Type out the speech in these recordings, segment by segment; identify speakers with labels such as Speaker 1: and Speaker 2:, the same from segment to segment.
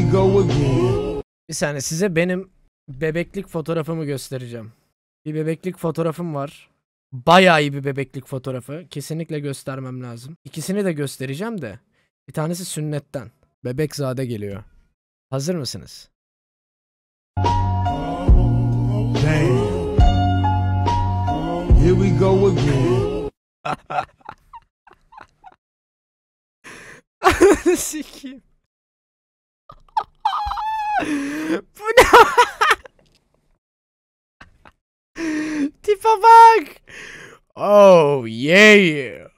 Speaker 1: we go again. Bir saniye size benim bebeklik fotoğrafımı göstereceğim. Bir bebeklik fotoğrafım var. Bayağı iyi bir bebeklik fotoğrafı. Kesinlikle göstermem lazım. İkisini de göstereceğim de. Bir tanesi sünnetten. zade geliyor. Hazır mısınız?
Speaker 2: Here we go again. Sikiyim. Bu ne? Tipe bak.
Speaker 1: Oh yeah.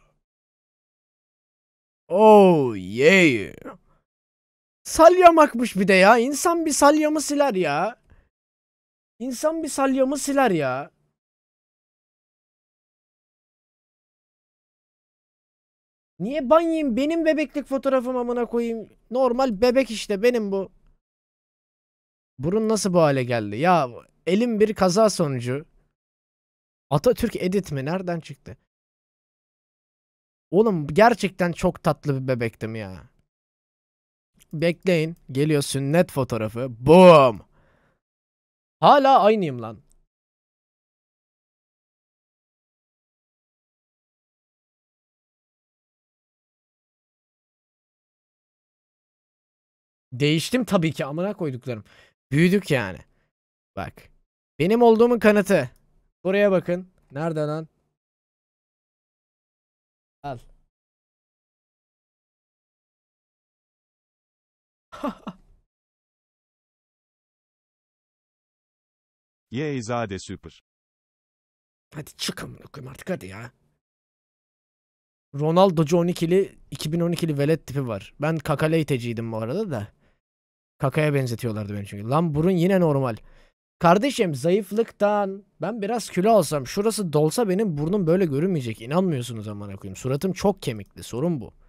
Speaker 1: Oh yeah. Salyamakmış bir de ya. İnsan bir salyamı siler ya. İnsan bir salyamı siler ya.
Speaker 2: Niye banyayım? Benim
Speaker 1: bebeklik fotoğrafım amına koyayım. Normal bebek işte benim bu. Burun nasıl bu hale geldi? Ya elim bir kaza sonucu. Atatürk Edit mi? Nereden çıktı? Oğlum gerçekten çok tatlı bir bebektim ya. Bekleyin. Geliyor sünnet fotoğrafı. Boom. Hala aynıyım lan. Değiştim tabii ki amına koyduklarım. Büyüdük yani. Bak. Benim olduğumun kanıtı. Buraya bakın.
Speaker 2: Nerede lan? Al. izade süper. Hadi
Speaker 1: çıkın okuyayım artık hadi ya. Ronaldo 12'li 2012'li velet tipi var. Ben kakaleiteciydim bu arada da. Kakaya benzetiyorlardı beni çünkü. Lan burun yine normal. Kardeşim zayıflıktan ben biraz kilo alsam şurası dolsa benim burnum böyle görünmeyecek. İnanmıyorsunuz amına koyayım. Suratım çok kemikli. Sorun bu.